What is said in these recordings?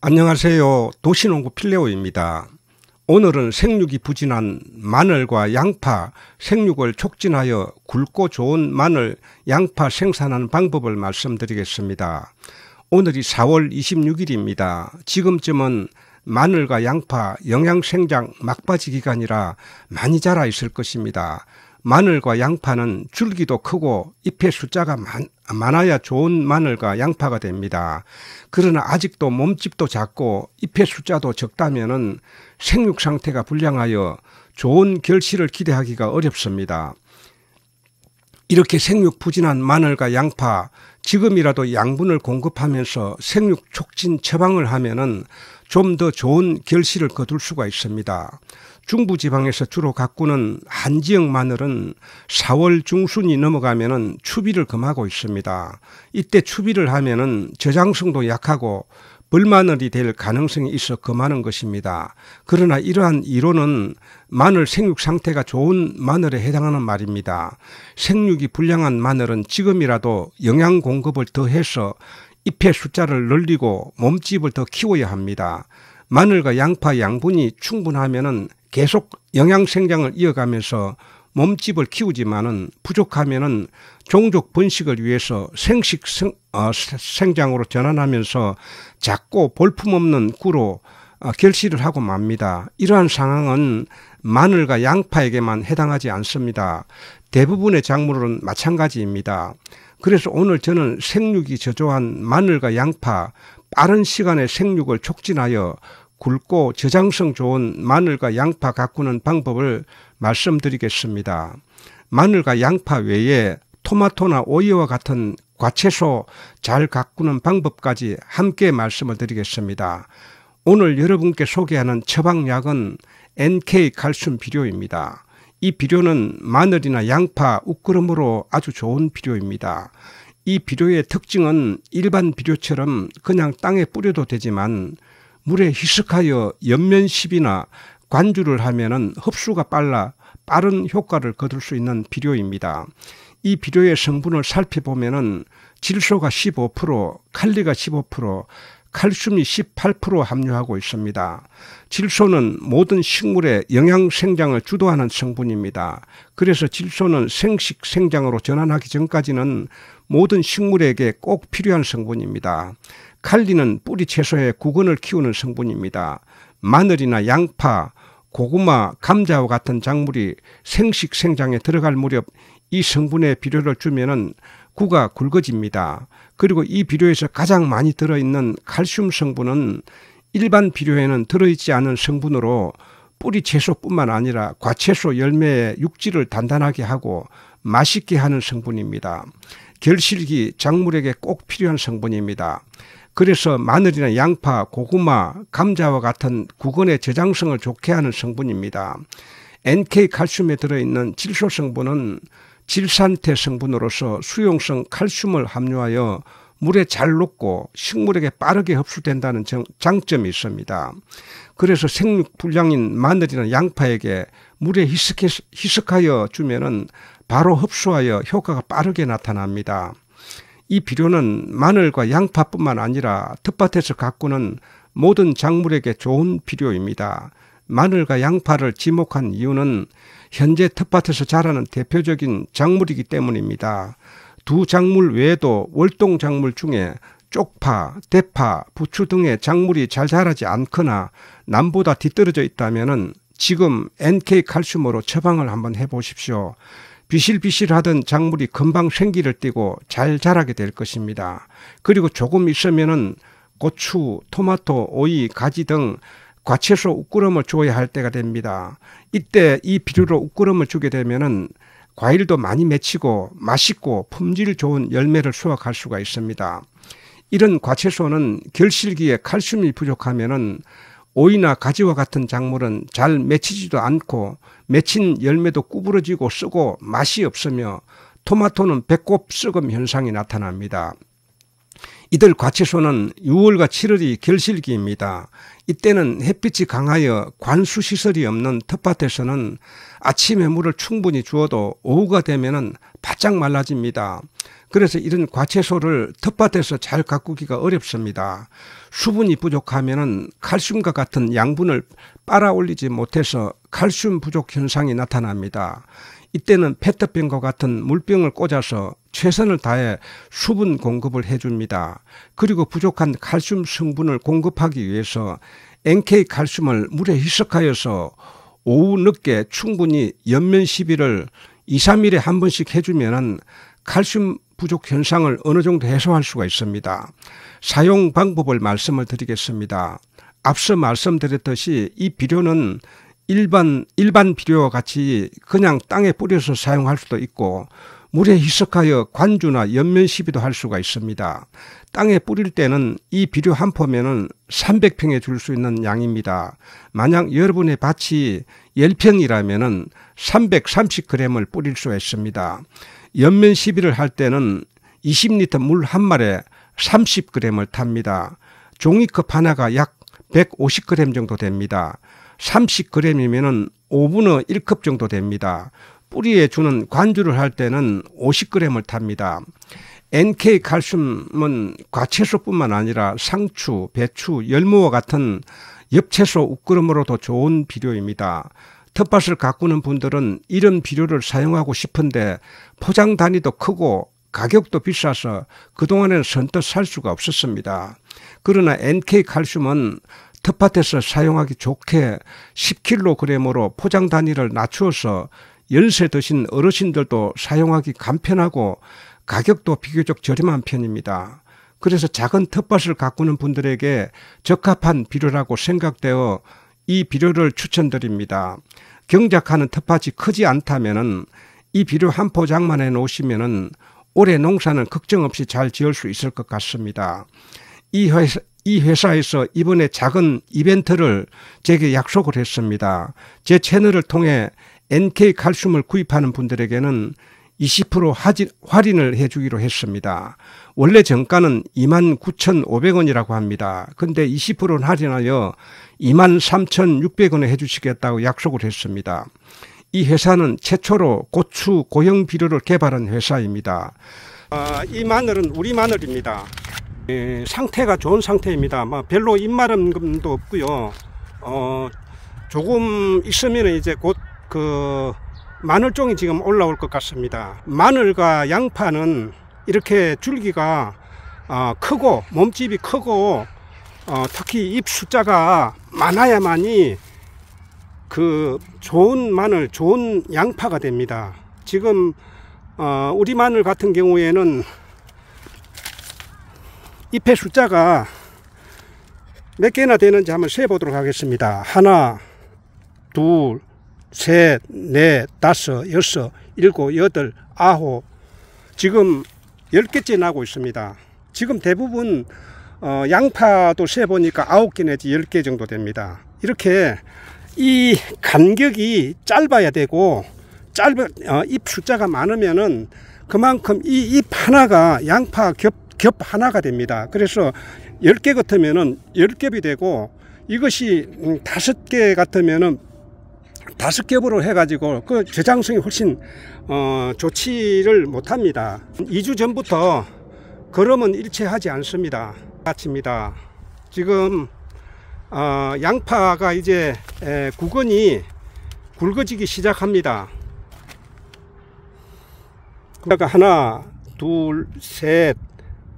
안녕하세요. 도시농구 필레오입니다. 오늘은 생육이 부진한 마늘과 양파 생육을 촉진하여 굵고 좋은 마늘, 양파 생산하는 방법을 말씀드리겠습니다. 오늘이 4월 26일입니다. 지금쯤은 마늘과 양파 영양생장 막바지 기간이라 많이 자라 있을 것입니다. 마늘과 양파는 줄기도 크고 잎의 숫자가 많, 많아야 좋은 마늘과 양파가 됩니다. 그러나 아직도 몸집도 작고 잎의 숫자도 적다면 생육 상태가 불량하여 좋은 결실을 기대하기가 어렵습니다. 이렇게 생육 부진한 마늘과 양파 지금이라도 양분을 공급하면서 생육 촉진 처방을 하면좀 더 좋은 결실을 거둘 수가 있습니다. 중부 지방에서 주로 가꾸는 한지역 마늘은 4월 중순이 넘어가면은 추비를 금하고 있습니다. 이때 추비를 하면은 저장성도 약하고 불마늘이될 가능성이 있어 금하는 것입니다. 그러나 이러한 이론은 마늘 생육 상태가 좋은 마늘에 해당하는 말입니다. 생육이 불량한 마늘은 지금이라도 영양 공급을 더해서 잎의 숫자를 늘리고 몸집을 더 키워야 합니다. 마늘과 양파 양분이 충분하면은 계속 영양 생장을 이어가면서 몸집을 키우지만은 부족하면은 종족 번식을 위해서 생식 생, 어, 생장으로 전환하면서 작고 볼품없는 구로 어, 결실을 하고 맙니다. 이러한 상황은 마늘과 양파에게만 해당하지 않습니다. 대부분의 작물은 마찬가지입니다. 그래서 오늘 저는 생육이 저조한 마늘과 양파, 빠른 시간에 생육을 촉진하여 굵고 저장성 좋은 마늘과 양파 가꾸는 방법을 말씀드리겠습니다. 마늘과 양파 외에 토마토나 오이와 같은 과채소 잘 가꾸는 방법까지 함께 말씀을 드리겠습니다. 오늘 여러분께 소개하는 처방약은 NK 칼슘 비료입니다. 이 비료는 마늘이나 양파, 우끄름으로 아주 좋은 비료입니다. 이 비료의 특징은 일반 비료처럼 그냥 땅에 뿌려도 되지만 물에 희석하여 연면십이나 관주를 하면은 흡수가 빨라 빠른 효과를 거둘 수 있는 비료입니다. 이 비료의 성분을 살펴보면은 질소가 15%, 칼리가 15%, 칼슘이 18% 함유하고 있습니다. 질소는 모든 식물의 영양 생장을 주도하는 성분입니다. 그래서 질소는 생식 생장으로 전환하기 전까지는 모든 식물에게 꼭 필요한 성분입니다. 칼리는 뿌리 채소의 구근을 키우는 성분입니다. 마늘이나 양파, 고구마, 감자와 같은 작물이 생식 생장에 들어갈 무렵 이 성분의 비료를 주면은 구가 굵어집니다. 그리고 이 비료에서 가장 많이 들어있는 칼슘 성분은 일반 비료에는 들어있지 않은 성분으로 뿌리 채소뿐만 아니라 과채소 열매의 육질을 단단하게 하고 맛있게 하는 성분입니다. 결실기 작물에게 꼭 필요한 성분입니다. 그래서 마늘이나 양파, 고구마, 감자와 같은 구근의 저장성을 좋게 하는 성분입니다. NK 칼슘에 들어있는 질소 성분은 질산태 성분으로서 수용성 칼슘을 함유하여 물에 잘 녹고 식물에게 빠르게 흡수된다는 장점이 있습니다. 그래서 생육 불량인 마늘이나 양파에게 물에 희석해, 희석하여 주면 바로 흡수하여 효과가 빠르게 나타납니다. 이 비료는 마늘과 양파뿐만 아니라 텃밭에서 가꾸는 모든 작물에게 좋은 비료입니다. 마늘과 양파를 지목한 이유는 현재 텃밭에서 자라는 대표적인 작물이기 때문입니다. 두 작물 외에도 월동 작물 중에 쪽파, 대파, 부추 등의 작물이 잘 자라지 않거나 남보다 뒤떨어져 있다면 지금 NK 칼슘으로 처방을 한번 해보십시오. 비실비실 하던 작물이 금방 생기를 띠고 잘 자라게 될 것입니다. 그리고 조금 있으면은 고추, 토마토, 오이, 가지 등 과채소 우꾸럼을 주어야 할 때가 됩니다. 이때 이 비료로 우꾸럼을 주게 되면은 과일도 많이 맺히고 맛있고 품질 좋은 열매를 수확할 수가 있습니다. 이런 과채소는 결실기에 칼슘이 부족하면은 오이나 가지와 같은 작물은 잘 맺히지도 않고 맺힌 열매도 구부러지고 쓰고 맛이 없으며 토마토는 배꼽 썩음 현상이 나타납니다. 이들 과채소는 6월과 7월이 결실기입니다. 이때는 햇빛이 강하여 관수 시설이 없는 텃밭에서는 아침에 물을 충분히 주어도 오후가 되면 바짝 말라집니다. 그래서 이런 과채소를 텃밭에서 잘 가꾸기가 어렵습니다. 수분이 부족하면 칼슘과 같은 양분을 빨아 올리지 못해서 칼슘 부족 현상이 나타납니다. 이때는 페트병과 같은 물병을 꽂아서 최선을 다해 수분 공급을 해줍니다. 그리고 부족한 칼슘 성분을 공급하기 위해서 NK 칼슘을 물에 희석하여서 오후 늦게 충분히 연면 시비를 2, 3일에 한 번씩 해주면 칼슘 부족 현상을 어느 정도 해소할 수가 있습니다. 사용 방법을 말씀을 드리겠습니다. 앞서 말씀드렸듯이 이 비료는 일반 일반 비료와 같이 그냥 땅에 뿌려서 사용할 수도 있고 물에 희석하여 관주나 연면 시비도 할 수가 있습니다. 땅에 뿌릴 때는 이 비료 한 포면은 300평에 줄 수 있는 양입니다. 만약 여러분의 밭이 1 0평이라면 330g을 뿌릴 수 있습니다. 연면 시비를 할 때는 20리터 물 한마리에 30g을 탑니다. 종이컵 하나가 약 150g 정도 됩니다. 30g이면 5분의 1컵 정도 됩니다. 뿌리에 주는 관주를 할 때는 50g을 탑니다. NK 칼슘은 과채소뿐만 아니라 상추, 배추, 열무와 같은 엽채소 우끄럼으로도 좋은 비료입니다. 텃밭을 가꾸는 분들은 이런 비료를 사용하고 싶은데 포장 단위도 크고 가격도 비싸서 그동안엔 선뜻 살 수가 없었습니다. 그러나 NK 칼슘은 텃밭에서 사용하기 좋게 10kg으로 포장 단위를 낮추어서 연세 드신 어르신들도 사용하기 간편하고 가격도 비교적 저렴한 편입니다. 그래서 작은 텃밭을 가꾸는 분들에게 적합한 비료라고 생각되어 이 비료를 추천드립니다. 경작하는 텃밭이 크지 않다면은 이 비료 한 포장만 해 놓으시면은 올해 농사는 걱정 없이 잘 지을 수 있을 것 같습니다. 이 회사, 이 회사에서 이번에 작은 이벤트를 제게 약속을 했습니다. 제 채널을 통해 NK 칼슘을 구입하는 분들에게는 20% 하지, 할인을 해주기로 했습니다. 원래 정가는 29,500원이라고 합니다. 근데 20% 할인하여 23,600원에 해주시겠다고 약속을 했습니다. 이 회사는 최초로 고추 고형 비료를 개발한 회사입니다. 아, 이 마늘은 우리 마늘입니다. 예, 상태가 좋은 상태입니다. 막 뭐 별로 입마름도 없고요. 어, 조금 있으면 이제 곧그 마늘종이 지금 올라올 것 같습니다 마늘과 양파는 이렇게 줄기가 어, 크고 몸집이 크고 어, 특히 잎 숫자가 많아야만이 그 좋은 마늘 좋은 양파가 됩니다 지금 어, 우리 마늘 같은 경우에는 잎의 숫자가 몇 개나 되는지 한번 세 보도록 하겠습니다 하나 둘 셋, 넷, 네, 다섯, 여섯, 일곱, 여덟, 아홉 지금 열개째 나고 있습니다. 지금 대부분 어, 양파도 세보니까 아홉 개 내지 열 개 정도 됩니다. 이렇게 이 간격이 짧아야 되고 짧은 어, 잎 숫자가 많으면은 그만큼 이 잎 하나가 양파 겹, 겹 하나가 됩니다. 그래서 열 개 같으면은 열겹이 되고 이것이 음, 다섯 개 같으면은 다섯 겹으로 해가지고 그 저장성이 훨씬 어, 조치를 못합니다. 2주 전부터 걸음은 일체하지 않습니다. 마칩니다 지금 어, 양파가 이제 에, 구근이 굵어지기 시작합니다. 그러니까 하나, 둘, 셋,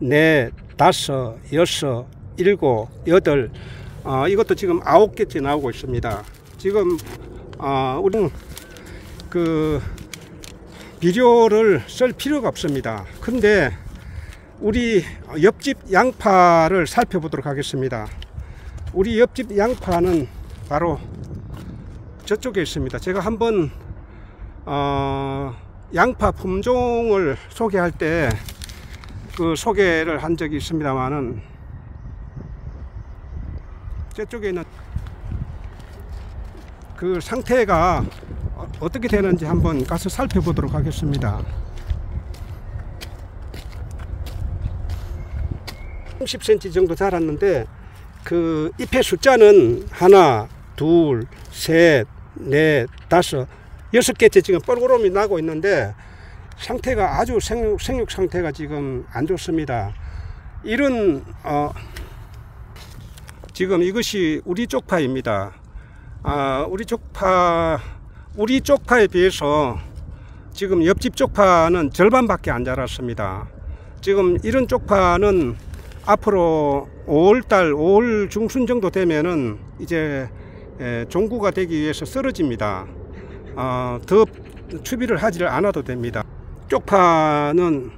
넷, 다섯, 여섯, 일곱, 여덟 어, 이것도 지금 아홉 개째 나오고 있습니다. 지금 어, 우리는 그 비료를 쓸 필요가 없습니다 근데 우리 옆집 양파를 살펴보도록 하겠습니다 우리 옆집 양파는 바로 저쪽에 있습니다 제가 한번 어, 양파 품종을 소개할 때 그 소개를 한 적이 있습니다만은 저쪽에 있는 그 상태가 어떻게 되는지 한번 가서 살펴보도록 하겠습니다. 30cm 정도 자랐는데 그 잎의 숫자는 하나, 둘, 셋, 넷, 다섯, 여섯 개째 지금 뻘그름이 나고 있는데 상태가 아주 생육, 생육 상태가 지금 안 좋습니다. 이런 어, 지금 이것이 우리 쪽파입니다. 아, 우리 쪽파 우리 쪽파에 비해서 지금 옆집 쪽파는 절반밖에 안 자랐습니다. 지금 이런 쪽파는 앞으로 5월달 5월 중순 정도 되면은 이제 예, 종구가 되기 위해서 쓰러집니다. 어, 더 추비를 하지 를 않아도 됩니다. 쪽파는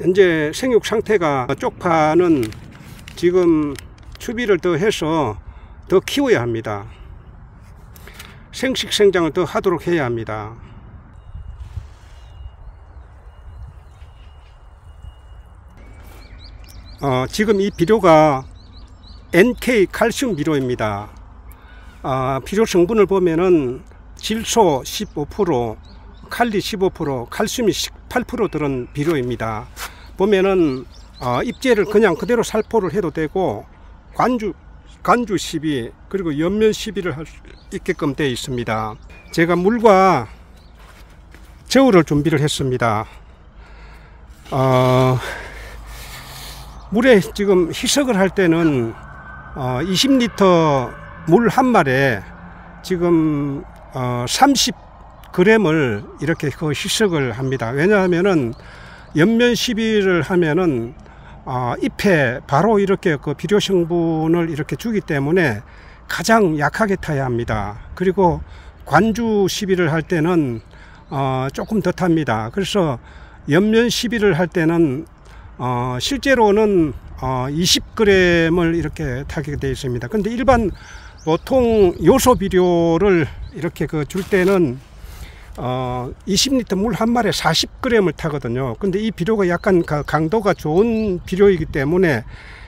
현재 생육 상태가 쪽파는 지금 추비를 더 해서 더 키워야 합니다. 생식 생장을 더 하도록 해야 합니다. 어, 지금 이 비료가 NK 칼슘 비료입니다. 아, 비료 성분을 보면은 질소 15%, 칼리 15%, 칼슘이 18% 들은 비료입니다. 보면은 어, 입재를 그냥 그대로 살포를 해도 되고 관주 간주 시비 그리고 옆면 시비를 할 수 있게끔 되어 있습니다 제가 물과 저울을 준비를 했습니다 어, 물에 지금 희석을 할 때는 어, 20리터 물 한 마리에 지금 어, 30g을 이렇게 그 희석을 합니다 왜냐하면은 옆면 시비를 하면은 어, 잎에 바로 이렇게 그 비료 성분을 이렇게 주기 때문에 가장 약하게 타야 합니다. 그리고 관주 시비를 할 때는 어, 조금 더 탑니다. 그래서 옆면 시비를 할 때는 어, 실제로는 어, 20g을 이렇게 타게 되어 있습니다. 근데 일반 보통 요소 비료를 이렇게 그 줄 때는 20리터 어, 물한 마리에 40g을 타거든요. 근데 이 비료가 약간 강도가 좋은 비료이기 때문에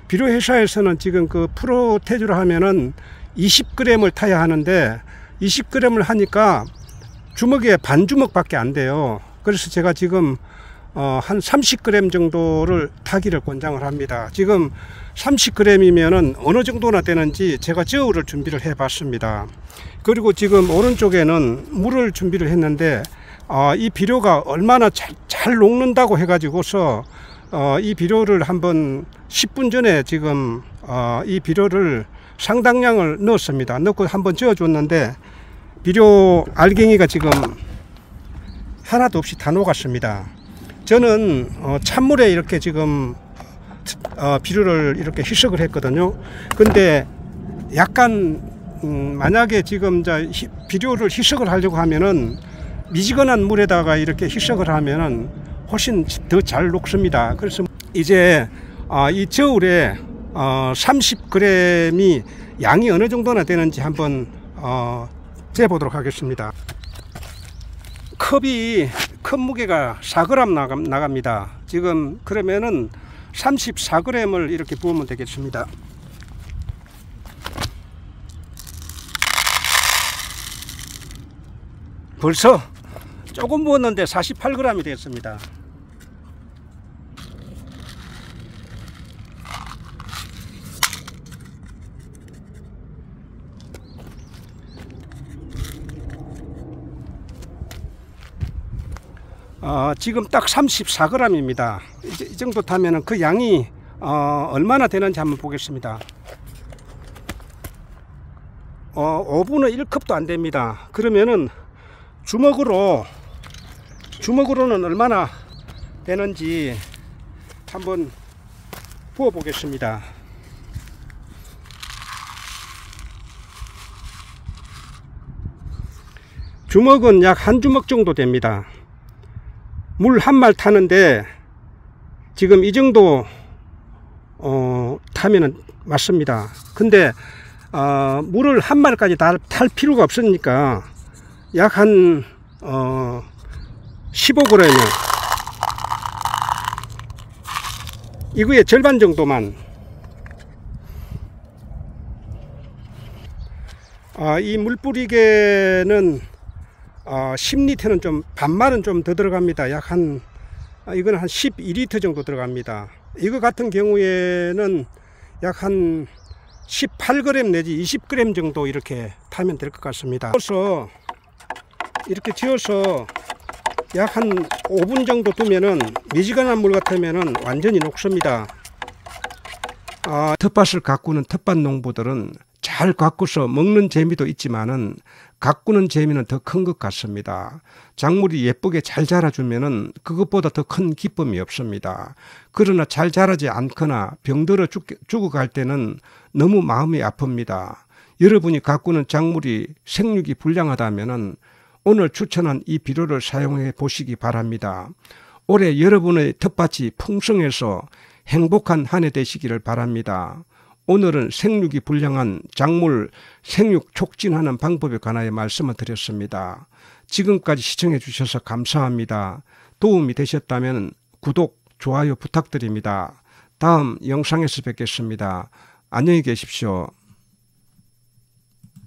비료 회사에서는 지금 그 프로테주로 하면은 20g을 타야 하는데 20g을 하니까 주먹에 반 주먹밖에 안 돼요. 그래서 제가 지금 어, 한 30g 정도를 타기를 권장을 합니다. 지금 3 0 g 이면 어느 정도나 되는지 제가 저울을 준비를 해 봤습니다 그리고 지금 오른쪽에는 물을 준비를 했는데 어, 이 비료가 얼마나 잘, 잘 녹는다고 해 가지고서 어, 이 비료를 한번 10분 전에 지금 어, 이 비료를 상당량을 넣었습니다 넣고 한번 저어 줬는데 비료 알갱이가 지금 하나도 없이 다 녹았습니다 저는 어, 찬물에 이렇게 지금 어, 비료를 이렇게 희석을 했거든요. 근데 약간 음, 만약에 지금 자 비료를 희석을 하려고 하면은 미지근한 물에다가 이렇게 희석을 하면은 훨씬 더 잘 녹습니다. 그래서 이제 아, 어, 이저울에 어, 30g이 양이 어느 정도나 되는지 한번 어, 재보도록 하겠습니다. 컵이 큰 무게가 4g 나갑니다. 지금 그러면은 34g을 이렇게 부으면 되겠습니다. 벌써 조금 부었는데 48g이 되었습니다. 어, 아, 지금 딱 34g입니다. 이제 이 정도 타면그 양이 어, 얼마나 되는지 한번 보겠습니다. 어, 5분의 1컵도 안 됩니다. 그러면은 주먹으로 주먹으로는 얼마나 되는지 한번 부어 보겠습니다. 주먹은 약 한 주먹 정도 됩니다. 물 한 말 타는데 지금 이 정도 어, 타면은 맞습니다. 근데 어, 물을 한 마리까지 다, 탈 필요가 없으니까 약한 어, 15g이요. 이거의 절반 정도만 아, 이 물뿌리개는 어, 아, 10리터는 좀 반말은 좀 더 들어갑니다. 약한 아, 이건 한 12리터 정도 들어갑니다 이거 같은 경우에는 약 한 18g 내지 20g 정도 이렇게 타면 될 것 같습니다 그래서 이렇게 지어서 약 한 5분 정도 두면은 미지근한 물 같으면은 완전히 녹습니다 아, 텃밭을 가꾸는 텃밭 농부들은 잘 가꾸서 먹는 재미도 있지만은 가꾸는 재미는 더 큰 것 같습니다. 작물이 예쁘게 잘 자라주면은 그것보다 더 큰 기쁨이 없습니다. 그러나 잘 자라지 않거나 병들어 죽, 죽어갈 때는 너무 마음이 아픕니다. 여러분이 가꾸는 작물이 생육이 불량하다면은 오늘 추천한 이 비료를 사용해 보시기 바랍니다. 올해 여러분의 텃밭이 풍성해서 행복한 한 해 되시기를 바랍니다. 오늘은 생육이 불량한 작물 생육 촉진하는 방법에 관하여 말씀을 드렸습니다. 지금까지 시청해 주셔서 감사합니다. 도움이 되셨다면 구독, 좋아요 부탁드립니다. 다음 영상에서 뵙겠습니다. 안녕히 계십시오.